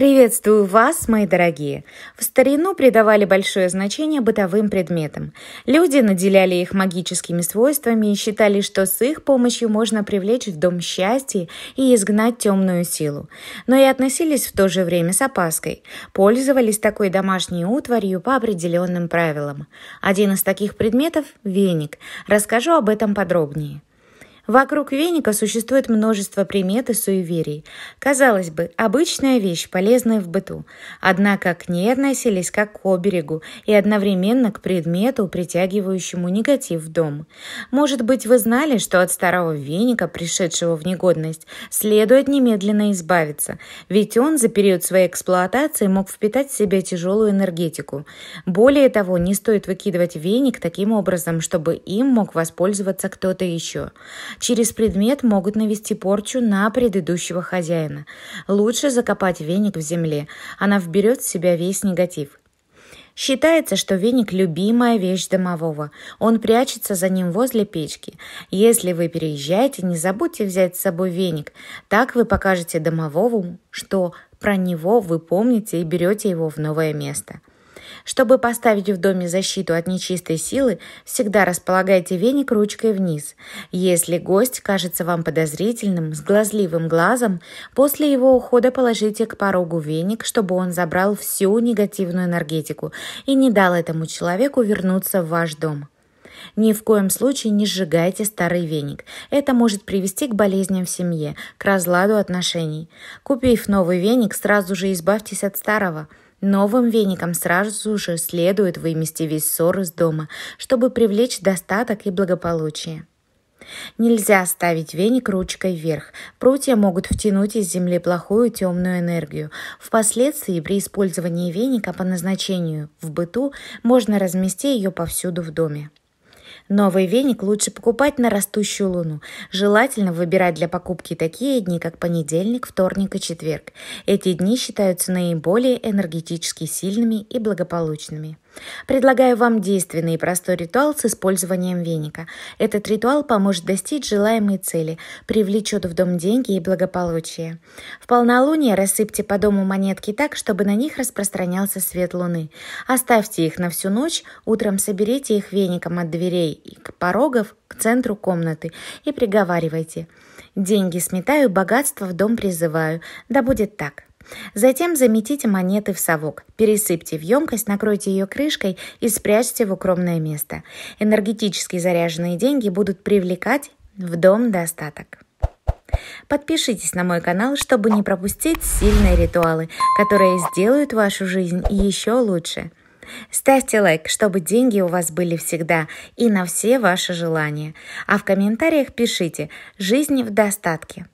Приветствую вас, мои дорогие! В старину придавали большое значение бытовым предметам. Люди наделяли их магическими свойствами и считали, что с их помощью можно привлечь в дом счастье и изгнать темную силу. Но и относились в то же время с опаской. Пользовались такой домашней утварью по определенным правилам. Один из таких предметов – веник. Расскажу об этом подробнее. Вокруг веника существует множество примет и суеверий. Казалось бы, обычная вещь, полезная в быту. Однако к ней относились как к оберегу и одновременно к предмету, притягивающему негатив в дом. Может быть, вы знали, что от старого веника, пришедшего в негодность, следует немедленно избавиться, ведь он за период своей эксплуатации мог впитать в себя тяжелую энергетику. Более того, не стоит выкидывать веник таким образом, чтобы им мог воспользоваться кто-то еще через предмет могут навести порчу на предыдущего хозяина. Лучше закопать веник в земле, она вберет в себя весь негатив. Считается, что веник – любимая вещь домового. Он прячется за ним возле печки. Если вы переезжаете, не забудьте взять с собой веник. Так вы покажете домовому, что про него вы помните и берете его в новое место. Чтобы поставить в доме защиту от нечистой силы, всегда располагайте веник ручкой вниз. Если гость кажется вам подозрительным, с глазливым глазом, после его ухода положите к порогу веник, чтобы он забрал всю негативную энергетику и не дал этому человеку вернуться в ваш дом. Ни в коем случае не сжигайте старый веник. Это может привести к болезням в семье, к разладу отношений. Купив новый веник, сразу же избавьтесь от старого – Новым веником сразу же следует вымести весь ссор из дома, чтобы привлечь достаток и благополучие. Нельзя ставить веник ручкой вверх. Прутья могут втянуть из земли плохую темную энергию. Впоследствии при использовании веника по назначению в быту можно разместить ее повсюду в доме. Новый веник лучше покупать на растущую луну. Желательно выбирать для покупки такие дни, как понедельник, вторник и четверг. Эти дни считаются наиболее энергетически сильными и благополучными. Предлагаю вам действенный и простой ритуал с использованием веника. Этот ритуал поможет достичь желаемой цели, привлечет в дом деньги и благополучие. В полнолуние рассыпьте по дому монетки так, чтобы на них распространялся свет луны. Оставьте их на всю ночь, утром соберите их веником от дверей и порогов к центру комнаты и приговаривайте. Деньги сметаю, богатство в дом призываю. Да будет так. Затем заметите монеты в совок, пересыпьте в емкость, накройте ее крышкой и спрячьте в укромное место. Энергетически заряженные деньги будут привлекать в дом достаток. Подпишитесь на мой канал, чтобы не пропустить сильные ритуалы, которые сделают вашу жизнь еще лучше. Ставьте лайк, чтобы деньги у вас были всегда и на все ваши желания. А в комментариях пишите «Жизнь в достатке».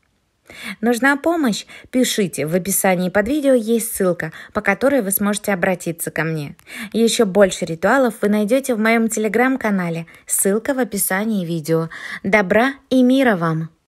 Нужна помощь? Пишите, в описании под видео есть ссылка, по которой вы сможете обратиться ко мне. Еще больше ритуалов вы найдете в моем телеграм-канале, ссылка в описании видео. Добра и мира вам!